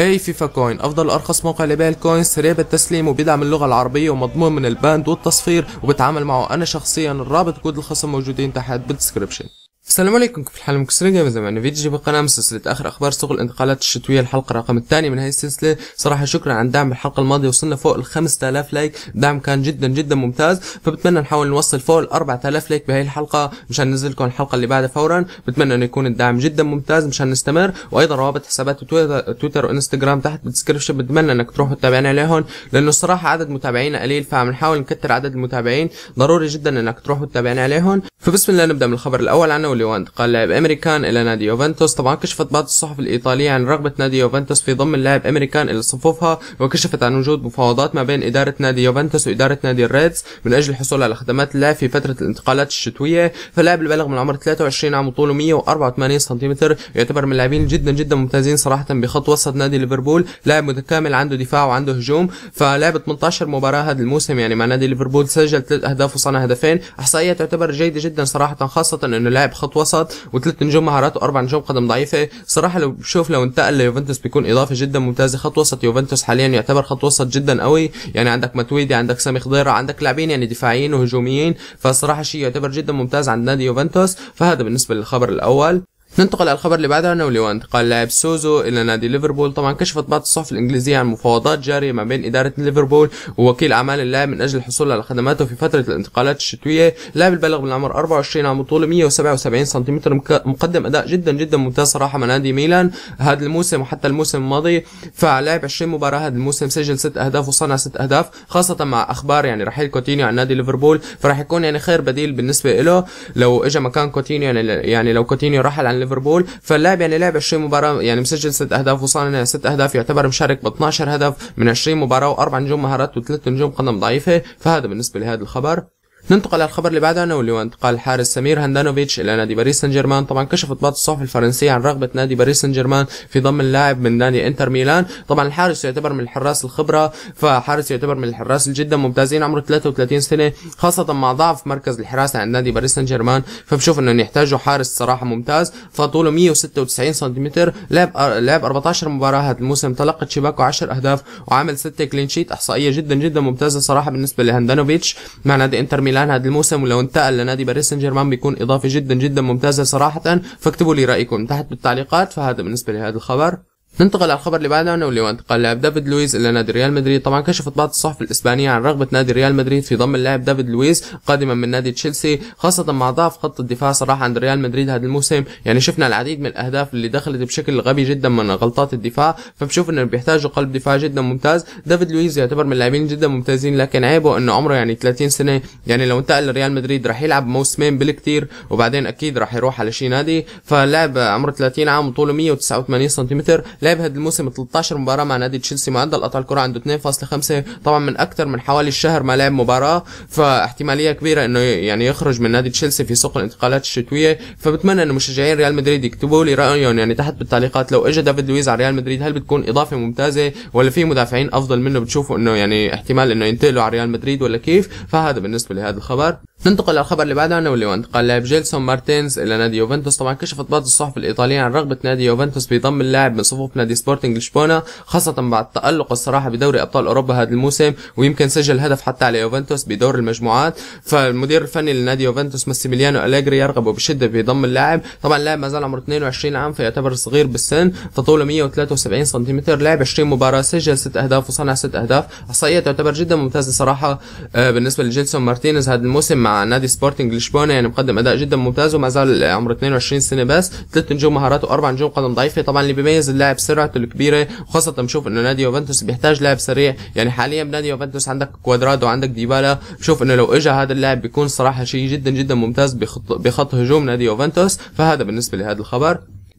اي فيفا كوين افضل ارخص موقع لبيع الكوين سريع بالتسليم وبيدعم اللغه العربيه ومضمون من الباند والتصفير وبتعامل معه انا شخصيا الرابط كود الخصم موجودين تحت بالدسكربشن السلام عليكم في الحلقة المكسرة جاهزة معنا فيديو جديد بالقناه من سلسلة آخر أخبار سوق الانتقالات الشتوية الحلقة رقم الثاني من هذه السلسلة صراحة شكرا عن دعم الحلقة الماضية وصلنا فوق ال 5000 لايك دعم كان جدا جدا ممتاز فبتمنى نحاول نوصل فوق ال 4000 لايك بهي الحلقة مشان ننزل لكم الحلقة اللي بعدها فورا بتمنى إنه يكون الدعم جدا ممتاز مشان نستمر وأيضا روابط حسابات تويتر وانستغرام تحت بالدسكربشن بتمنى إنك تروحوا تتابعنا عليهم لأنه الصراحة عدد متابعينا قليل فعم نحاول نكثر عدد المتابعين ضروري جدا إنك تروحوا تتابعنا عليهم فبسم الله نبدأ من الخبر الأول عنا ليواند قال لاعب أمريكان إلى نادي يوفنتوس طبعا كشفت بعض الصحف الإيطالية عن رغبة نادي يوفنتوس في ضم اللاعب أمريكان إلى صفوفها وكشفت عن وجود مفاوضات ما بين إدارة نادي يوفنتوس وإدارة نادي الريدز من أجل الحصول على خدمات اللاعب في فترة الانتقالات الشتوية فاللاعب البالغ من العمر 23 عام وطوله 184 سنتيمتر يعتبر من اللاعبين جدا جدا ممتازين صراحة بخط وسط نادي ليفربول لاعب متكامل عنده دفاع وعنده هجوم فلعب 18 مباراة هذا الموسم يعني مع نادي ليفربول سجل ثلاث أهداف وصنع هدفين إحصائية تعتبر جيدة جدا صراحة خاصة إنه لاعب خط وسط وثلاث نجوم مهارات واربع نجوم قدم ضعيفه صراحه لو بشوف لو انتقل ليوفنتوس بيكون اضافه جدا ممتازه خط وسط يوفنتوس حاليا يعتبر خط وسط جدا قوي يعني عندك متويدي عندك سامي خضيره عندك لاعبين يعني دفاعيين وهجوميين فصراحه شيء يعتبر جدا ممتاز عند نادي يوفنتوس فهذا بالنسبه للخبر الاول ننتقل على الخبر اللي بعدها نوليو انتقال لاعب سوزو الى نادي ليفربول طبعا كشفت بعض الصحف الانجليزيه عن مفاوضات جاريه ما بين اداره ليفربول ووكيل اعمال اللاعب من اجل الحصول على خدماته في فتره الانتقالات الشتويه اللاعب البالغ من العمر 24 عام وطوله 177 سنتيمتر مقدم اداء جدا جدا ممتاز صراحه مع نادي ميلان هذا الموسم وحتى الموسم الماضي فلعب 20 مباراه هذا الموسم سجل 6 اهداف وصنع 6 اهداف خاصه مع اخبار يعني رحيل كوتينيو عن نادي ليفربول فراح يكون يعني خير بديل بالنسبه له لو اجى مكان كوتينيو يعني, يعني لو كوتينيو رحل عن ليفربول فاللاعب يعني لعب 20 مباراه يعني مسجل ست اهداف وصل ست اهداف يعتبر مشارك ب 12 هدف من 20 مباراه واربع نجوم مهارات وثلاث نجوم قدم ضعيفه فهذا بالنسبه لهذا الخبر ننتقل للخبر اللي بعده واللي هو انتقال الحارس سمير هاندانوفيتش الى نادي باريس سان جيرمان طبعا كشفت بعض الصحف الفرنسيه عن رغبه نادي باريس سان جيرمان في ضم اللاعب من نادي انتر ميلان طبعا الحارس يعتبر من الحراس الخبره فحارس يعتبر من الحراس الجدا ممتازين عمره 33 سنه خاصه مع ضعف مركز الحراسه عند نادي باريس سان جيرمان فبشوف انه يحتاجوا حارس صراحه ممتاز فطوله 196 سنتيمتر لعب لعب 14 مباراه هذا الموسم تلقى شباكه 10 اهداف وعامل 6 كلين شيت احصائيه جدا جدا ممتازه صراحه بالنسبه لهاندانوفيتش مع نادي انتر ميلان ميلان هذا الموسم ولو انتقل لنادي باريس سان جيرمان بيكون اضافه جدا جدا ممتازه صراحه فاكتبوا لي رايكم تحت بالتعليقات فهذا بالنسبه لهذا الخبر ننتقل على الخبر اللي بعدنا واللي انتقال لاعب دافيد لويز الى نادي ريال مدريد طبعا كشفت بعض الصحف الاسبانيه عن رغبه نادي ريال مدريد في ضم اللاعب دافيد لويز قادما من نادي تشيلسي خاصه مع ضعف خط الدفاع صراحه عند ريال مدريد هذا الموسم يعني شفنا العديد من الاهداف اللي دخلت بشكل غبي جدا من غلطات الدفاع فبشوف انه بيحتاجوا قلب دفاع جدا ممتاز دافيد لويز يعتبر من اللاعبين جدا ممتازين لكن عيبه انه عمره يعني 30 سنه يعني لو انتقل لريال مدريد راح يلعب موسمين بالكثير وبعدين اكيد راح يروح على شي نادي فلاعب عمره 30 عام وطوله 189 سنتيمتر لعب هذا الموسم 13 مباراه مع نادي تشيلسي معدل قطع الكره عنده 2.5 طبعا من اكثر من حوالي الشهر ما لعب مباراه فاحتماليه كبيره انه يعني يخرج من نادي تشيلسي في سوق الانتقالات الشتويه فبتمنى انه مشجعين ريال مدريد يكتبوا لي رايهم يعني تحت بالتعليقات لو اجى دافيد لويز على ريال مدريد هل بتكون اضافه ممتازه ولا في مدافعين افضل منه بتشوفوا انه يعني احتمال انه ينتقلوا على ريال مدريد ولا كيف فهذا بالنسبه لهذا الخبر ننتقل للخبر اللي بعده عن وليوانت قال لاعب جيلسون مارتينز الى نادي يوفنتوس طبعا كشفت بعض الصحف الايطاليه عن رغبه نادي يوفنتوس بضم اللاعب من صفوف نادي سبورتنج لشبونه خاصه بعد تالق الصراحه بدوري ابطال اوروبا هذا الموسم ويمكن سجل هدف حتى على يوفنتوس بدور المجموعات فالمدير الفني لنادي يوفنتوس ماسيميليانو اليجري يرغب بشده بضم اللاعب طبعا اللاعب ما زال عمره 22 عام فيعتبر صغير بالسن فطوله 173 سنتيمتر لعب 20 مباراه سجل 6 اهداف وصنع 6 اهداف احصائيه تعتبر جدا ممتازه صراحه آه، بالنسبه لجيلسون مارتينز هذا الموسم مع نادي سبورتنج لشبونه يعني مقدم اداء جدا ممتاز وما زال عمره 22 سنه بس ثلاث نجوم مهاراته واربع نجوم قدم ضعيفه طبعا اللي بيميز اللاعب سرعته الكبيره وخاصه بشوف انه نادي يوفنتوس بيحتاج لاعب سريع يعني حاليا بنادي يوفنتوس عندك كوادرادو وعندك ديبالا بشوف انه لو اجى هذا اللاعب بيكون صراحه شيء جدا جدا ممتاز بخط, بخط هجوم نادي يوفنتوس فهذا بالنسبه لهذا الخبر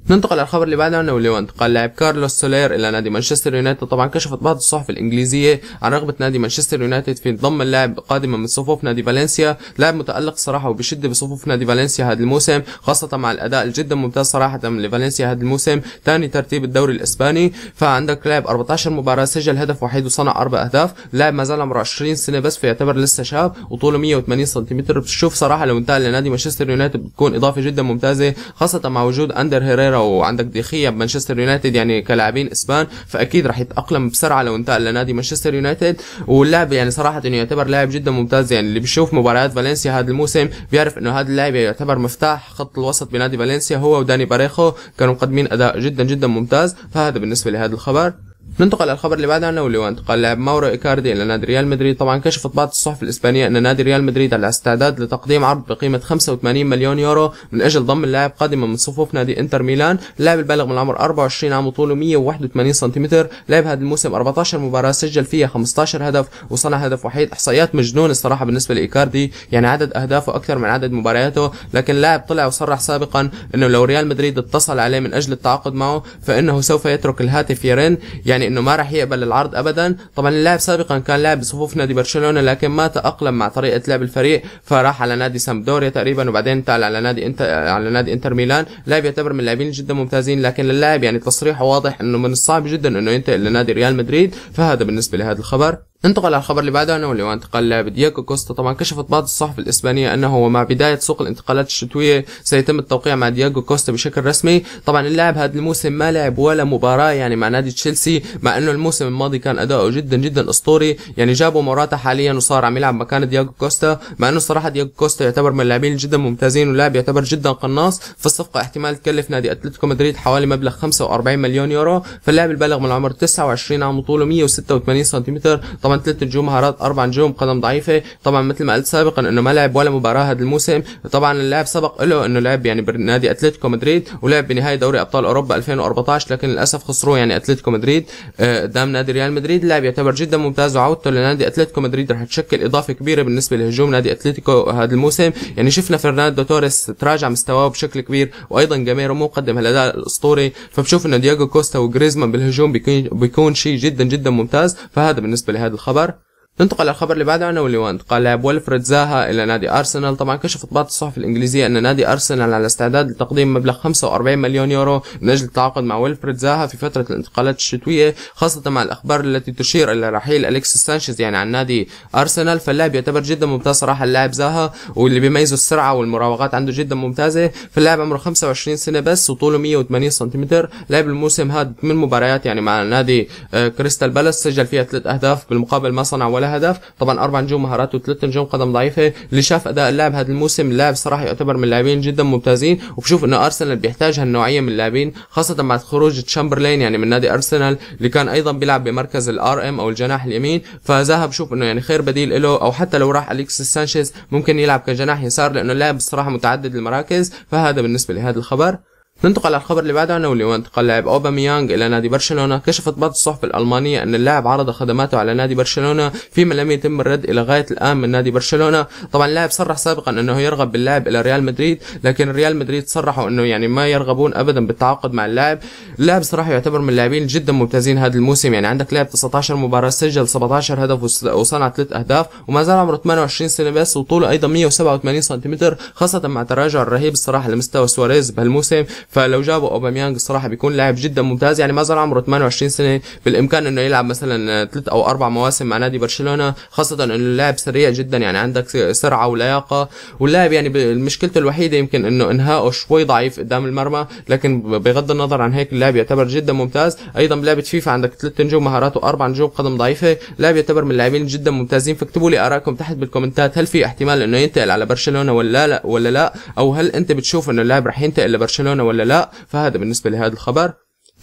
ننتقل للخبر اللي بعدنا واللي هو انتقال لاعب كارلوس سولير الى نادي مانشستر يونايتد طبعا كشفت بعض الصحف الانجليزيه عن رغبه نادي مانشستر يونايتد في ضم اللاعب قادما من صفوف نادي فالنسيا لاعب متالق صراحه وبشده بصفوف نادي فالنسيا هذا الموسم خاصه مع الاداء الجدا ممتاز صراحه لفالنسيا هذا الموسم ثاني ترتيب الدوري الاسباني فعندك لاعب 14 مباراه سجل هدف وحيد وصنع اربع اهداف لاعب ما زال عمره 20 سنه بس فيعتبر لسه شاب وطوله 180 سم بتشوف صراحه لو انتقل لنادي مانشستر يونايتد بتكون اضافه جدا ممتازه خاصه مع وجود اندر هيرير بيريرا وعندك ديخيا بمانشستر يونايتد يعني كلاعبين اسبان فاكيد راح يتاقلم بسرعه لو انتقل لنادي مانشستر يونايتد واللاعب يعني صراحه انه يعتبر لاعب جدا ممتاز يعني اللي بيشوف مباريات فالنسيا هذا الموسم بيعرف انه هذا اللاعب يعتبر مفتاح خط الوسط بنادي فالنسيا هو وداني باريخو كانوا مقدمين اداء جدا جدا ممتاز فهذا بالنسبه لهذا الخبر ننتقل للخبر اللي بعده عن هو انتقال لاعب ماورو ايكاردي الى نادي ريال مدريد طبعا كشفت بعض الصحف الاسبانيه ان نادي ريال مدريد على استعداد لتقديم عرض بقيمه 85 مليون يورو من اجل ضم اللاعب قادما من صفوف نادي انتر ميلان اللاعب البالغ من العمر 24 عام وطوله 181 سنتيمتر لعب هذا الموسم 14 مباراه سجل فيها 15 هدف وصنع هدف وحيد احصائيات مجنون الصراحه بالنسبه لايكاردي يعني عدد اهدافه اكثر من عدد مبارياته لكن اللاعب طلع وصرح سابقا انه لو ريال مدريد اتصل عليه من اجل التعاقد معه فانه سوف يترك الهاتف يرن يعني انه ما راح يقبل العرض ابدا طبعا اللاعب سابقا كان لاعب بصفوف نادي برشلونه لكن ما تاقلم مع طريقه لعب الفريق فراح على نادي سامدوريا تقريبا وبعدين انتقل على نادي انت على نادي انتر ميلان لاعب يعتبر من اللاعبين جدا ممتازين لكن اللاعب يعني تصريحه واضح انه من الصعب جدا انه ينتقل لنادي ريال مدريد فهذا بالنسبه لهذا الخبر انتقل على الخبر اللي بعده انتقال وانتقل لدياجو كوستا طبعا كشفت بعض الصحف الاسبانيه انه مع بدايه سوق الانتقالات الشتويه سيتم التوقيع مع دياجو كوستا بشكل رسمي طبعا اللاعب هذا الموسم ما لعب ولا مباراه يعني مع نادي تشيلسي مع انه الموسم الماضي كان اداؤه جدا جدا اسطوري يعني جابوا موراتا حاليا وصار عم يلعب مكان دياجو كوستا مع انه صراحه دياجو كوستا يعتبر من اللاعبين جدا ممتازين ولاعب يعتبر جدا قناص فالصفقه احتمال تكلف نادي اتلتيكو مدريد حوالي مبلغ 45 مليون يورو فاللاعب البالغ من العمر 29 عام وطوله 186 سنتيمتر طبعا ثلاث نجوم مهارات اربع نجوم قدم ضعيفه طبعا مثل ما قلت سابقا انه ما لعب ولا مباراه هذا الموسم طبعا اللاعب سبق له انه لعب يعني بنادي اتلتيكو مدريد ولعب بنهائي دوري ابطال اوروبا 2014 لكن للاسف خسروه يعني اتلتيكو مدريد آه، قدام نادي ريال مدريد اللاعب يعتبر جدا ممتاز وعودته لنادي اتلتيكو مدريد رح تشكل اضافه كبيره بالنسبه لهجوم نادي اتلتيكو هذا الموسم يعني شفنا فرناندو توريس تراجع مستواه بشكل كبير وايضا جاميرو مو قدم هالاداء الاسطوري فبشوف انه دياجو كوستا وجريزمان بالهجوم بيكون بيكون شيء جدا جدا ممتاز فهذا بالنسبه لهذا الخبر ننتقل للخبر اللي بعده عن وليواند قال لاعب ولفريد زاها إلى نادي أرسنال طبعا كشفت بعض الصحف الإنجليزية أن نادي أرسنال على استعداد لتقديم مبلغ 45 مليون يورو من أجل التعاقد مع ولفريد زاها في فترة الانتقالات الشتوية خاصة مع الأخبار التي تشير إلى رحيل أليكس سانشيز يعني عن نادي أرسنال فاللاعب يعتبر جدا ممتاز صراحة اللاعب زاها واللي بيميزه السرعة والمراوغات عنده جدا ممتازة فاللاعب عمره 25 سنة بس وطوله 180 سنتيمتر لعب الموسم هذا من مباريات يعني مع نادي آه، كريستال بالاس سجل فيها ثلاث أهداف بالمقابل ما صنع ولا هدف طبعا اربع نجوم مهارات وثلاث نجوم قدم ضعيفه اللي شاف اداء اللاعب هذا الموسم اللاعب صراحه يعتبر من اللاعبين جدا ممتازين وبشوف انه ارسنال بيحتاج هالنوعيه من اللاعبين خاصه بعد خروج تشامبرلين يعني من نادي ارسنال اللي كان ايضا بيلعب بمركز الار ام او الجناح اليمين فذهب بشوف انه يعني خير بديل له او حتى لو راح اليكس سانشيز ممكن يلعب كجناح يسار لانه اللاعب الصراحه متعدد المراكز فهذا بالنسبه لهذا الخبر ننتقل على الخبر اللي بعده عنه واللي هو انتقال لاعب اوباميانج الى نادي برشلونه كشفت بعض الصحف الالمانيه ان اللاعب عرض خدماته على نادي برشلونه فيما لم يتم الرد الى غايه الان من نادي برشلونه طبعا اللاعب صرح سابقا انه يرغب باللاعب الى ريال مدريد لكن ريال مدريد صرحوا انه يعني ما يرغبون ابدا بالتعاقد مع اللاعب اللاعب صراحه يعتبر من اللاعبين جدا ممتازين هذا الموسم يعني عندك لاعب 19 مباراه سجل 17 هدف وصنع 3 اهداف وما زال عمره 28 سنه بس وطوله ايضا 187 سنتيمتر خاصه مع تراجع الرهيب الصراحه لمستوى سواريز بهالموسم فلو جابوا اوباميانج الصراحه بيكون لاعب جدا ممتاز يعني ما زال عمره 28 سنه بالامكان انه يلعب مثلا ثلاث او اربع مواسم مع نادي برشلونه خاصه انه اللاعب سريع جدا يعني عندك سرعه ولياقه واللاعب يعني مشكلته الوحيده يمكن انه انهائه شوي ضعيف قدام المرمى لكن بغض النظر عن هيك اللاعب يعتبر جدا ممتاز ايضا بلعبه فيفا عندك ثلاث نجوم مهاراته اربع نجوم قدم ضعيفه لاعب يعتبر من اللاعبين جدا ممتازين فاكتبوا لي ارائكم تحت بالكومنتات هل في احتمال انه ينتقل على برشلونه ولا لا ولا لا او هل انت بتشوف انه اللاعب رح ينتقل لبرشلونه ولا لا فهذا بالنسبة لهذا الخبر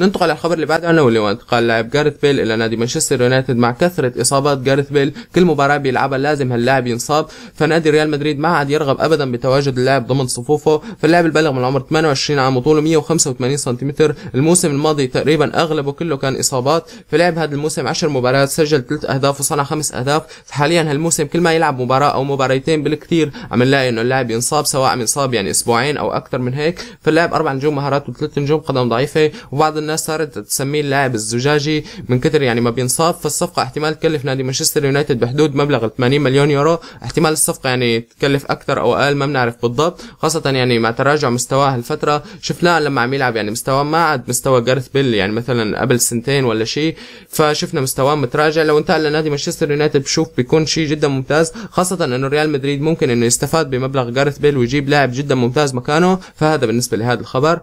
ننتقل للخبر اللي بعده انا واللي هو انتقال لاعب جارث بيل الى نادي مانشستر يونايتد مع كثره اصابات جارث بيل كل مباراه بيلعبها لازم هاللاعب ينصاب فنادي ريال مدريد ما عاد يرغب ابدا بتواجد اللاعب ضمن صفوفه فاللاعب البالغ من العمر 28 عام وطوله 185 سنتيمتر الموسم الماضي تقريبا اغلبه كله كان اصابات فلعب هذا الموسم 10 مباريات سجل 3 اهداف وصنع 5 اهداف فحاليا هالموسم كل ما يلعب مباراه او مباراتين بالكثير عم نلاقي انه اللاعب ينصاب سواء عم ينصاب يعني اسبوعين او اكثر من هيك فاللاعب اربع نجوم مهارات وثلاث نجوم قدم ضعيفه وبعض الناس صارت تسميه اللاعب الزجاجي من كثر يعني ما بينصاب فالصفقه احتمال تكلف نادي مانشستر يونايتد بحدود مبلغ 80 مليون يورو احتمال الصفقه يعني تكلف اكثر او اقل ما بنعرف بالضبط خاصه يعني مع تراجع مستواه هالفتره شفناه لما عم يلعب يعني مستواه ما عاد مستوى جارث بيل يعني مثلا قبل سنتين ولا شيء فشفنا مستواه متراجع لو انتقل لنادي مانشستر يونايتد بشوف بيكون شيء جدا ممتاز خاصه انه ريال مدريد ممكن انه يستفاد بمبلغ جارث بيل ويجيب لاعب جدا ممتاز مكانه فهذا بالنسبه لهذا الخبر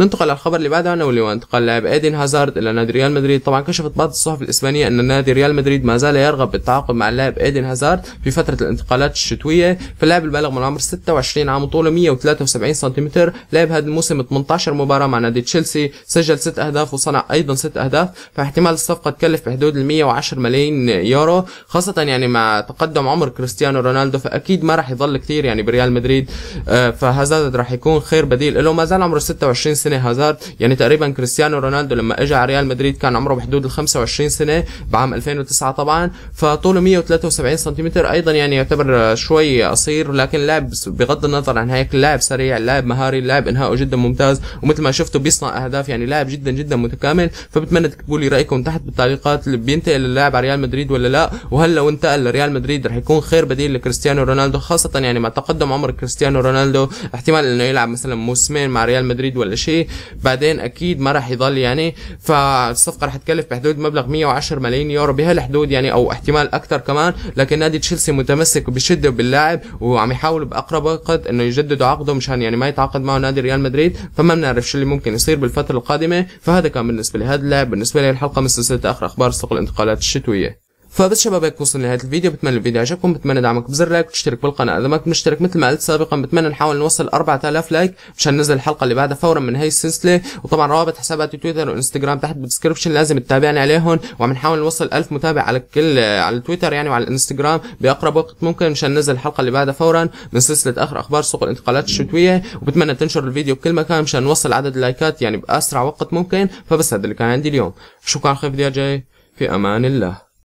ننتقل للخبر اللي بعده واللي هو انتقال لاعب ايدن هازارد الى نادي ريال مدريد طبعا كشفت بعض الصحف الاسبانيه ان نادي ريال مدريد ما زال يرغب بالتعاقد مع اللاعب ايدن هازارد في فتره الانتقالات الشتويه فاللاعب البالغ من العمر 26 عام وطوله 173 سنتيمتر لعب هذا الموسم 18 مباراه مع نادي تشيلسي سجل 6 اهداف وصنع ايضا 6 اهداف فاحتمال الصفقه تكلف بحدود ال 110 ملايين يورو خاصه يعني مع تقدم عمر كريستيانو رونالدو فاكيد ما راح يضل كثير يعني بريال مدريد آه، فهازارد راح يكون خير بديل له ما زال عمره 26 سنه هازارد يعني تقريبا كريستيانو رونالدو لما اجى على ريال مدريد كان عمره بحدود ال 25 سنه بعام 2009 طبعا فطوله 173 سنتيمتر ايضا يعني يعتبر شوي قصير لكن لاعب بغض النظر عن هيك لاعب سريع لاعب مهاري لاعب انهائه جدا ممتاز ومثل ما شفتوا بيصنع اهداف يعني لاعب جدا جدا متكامل فبتمنى تكتبوا لي رايكم تحت بالتعليقات اللي بينتقل اللاعب على ريال مدريد ولا لا وهل لو انتقل لريال مدريد رح يكون خير بديل لكريستيانو رونالدو خاصه يعني مع تقدم عمر كريستيانو رونالدو احتمال انه يلعب مثلا موسمين مع ريال مدريد ولا شيء شيء بعدين اكيد ما راح يضل يعني فالصفقه راح تكلف بحدود مبلغ 110 ملايين يورو بهالحدود يعني او احتمال اكثر كمان لكن نادي تشيلسي متمسك بشده باللاعب وعم يحاول باقرب وقت انه يجددوا عقده مشان يعني ما يتعاقد معه نادي ريال مدريد فما بنعرف شو اللي ممكن يصير بالفتره القادمه فهذا كان بالنسبه لهذا اللاعب بالنسبه لي الحلقه من سلسله اخر اخبار سوق الانتقالات الشتويه فبس شباب هيك وصلنا لنهايه الفيديو بتمنى الفيديو عجبكم بتمنى دعمك بزر لايك وتشترك بالقناه اذا ما كنت مشترك مثل ما قلت سابقا بتمنى نحاول نوصل 4000 لايك مشان ننزل الحلقه اللي بعدها فورا من هي السلسله وطبعا روابط حساباتي تويتر وانستغرام تحت بالدسكربشن لازم تتابعني عليهم وعم نحاول نوصل 1000 متابع على كل على تويتر يعني وعلى الانستغرام باقرب وقت ممكن مشان ننزل الحلقه اللي بعدها فورا من سلسله اخر اخبار سوق الانتقالات الشتويه وبتمنى تنشر الفيديو بكل مكان مشان نوصل عدد اللايكات يعني باسرع وقت ممكن فبس هذا اللي كان عندي اليوم شكرا خير فيديو جاي في امان الله